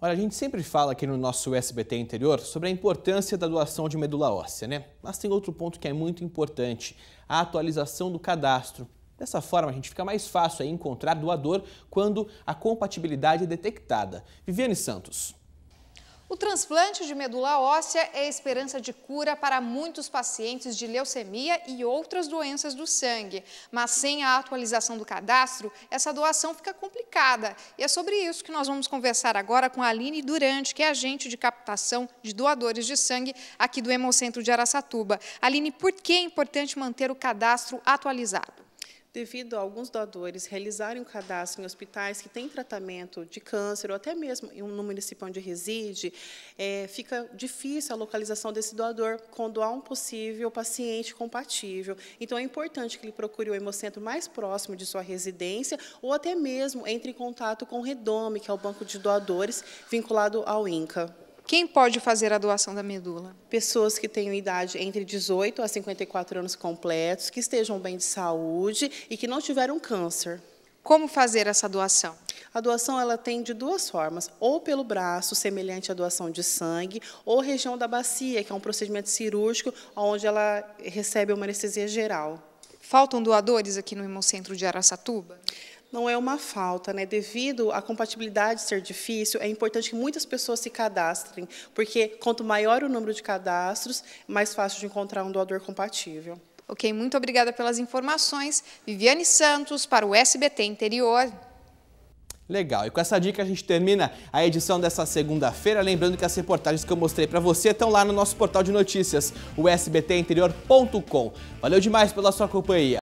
Olha, a gente sempre fala aqui no nosso SBT interior sobre a importância da doação de medula óssea, né? Mas tem outro ponto que é muito importante, a atualização do cadastro. Dessa forma, a gente fica mais fácil encontrar doador quando a compatibilidade é detectada. Viviane Santos. O transplante de medula óssea é a esperança de cura para muitos pacientes de leucemia e outras doenças do sangue. Mas sem a atualização do cadastro, essa doação fica complicada. E é sobre isso que nós vamos conversar agora com a Aline Durante, que é agente de captação de doadores de sangue aqui do Hemocentro de Araçatuba. Aline, por que é importante manter o cadastro atualizado? devido a alguns doadores realizarem o um cadastro em hospitais que têm tratamento de câncer, ou até mesmo no município onde reside, é, fica difícil a localização desse doador quando há um possível paciente compatível. Então, é importante que ele procure o hemocentro mais próximo de sua residência, ou até mesmo entre em contato com o Redome, que é o banco de doadores vinculado ao INCA. Quem pode fazer a doação da medula? Pessoas que tenham idade entre 18 a 54 anos completos, que estejam bem de saúde e que não tiveram câncer. Como fazer essa doação? A doação ela tem de duas formas, ou pelo braço, semelhante à doação de sangue, ou região da bacia, que é um procedimento cirúrgico onde ela recebe uma anestesia geral. Faltam doadores aqui no Hemocentro de Araçatuba? não é uma falta, né? Devido à compatibilidade ser difícil, é importante que muitas pessoas se cadastrem, porque quanto maior o número de cadastros, mais fácil de encontrar um doador compatível. Ok, muito obrigada pelas informações. Viviane Santos, para o SBT Interior. Legal, e com essa dica a gente termina a edição dessa segunda-feira. Lembrando que as reportagens que eu mostrei para você estão lá no nosso portal de notícias, o sbtinterior.com. Valeu demais pela sua companhia.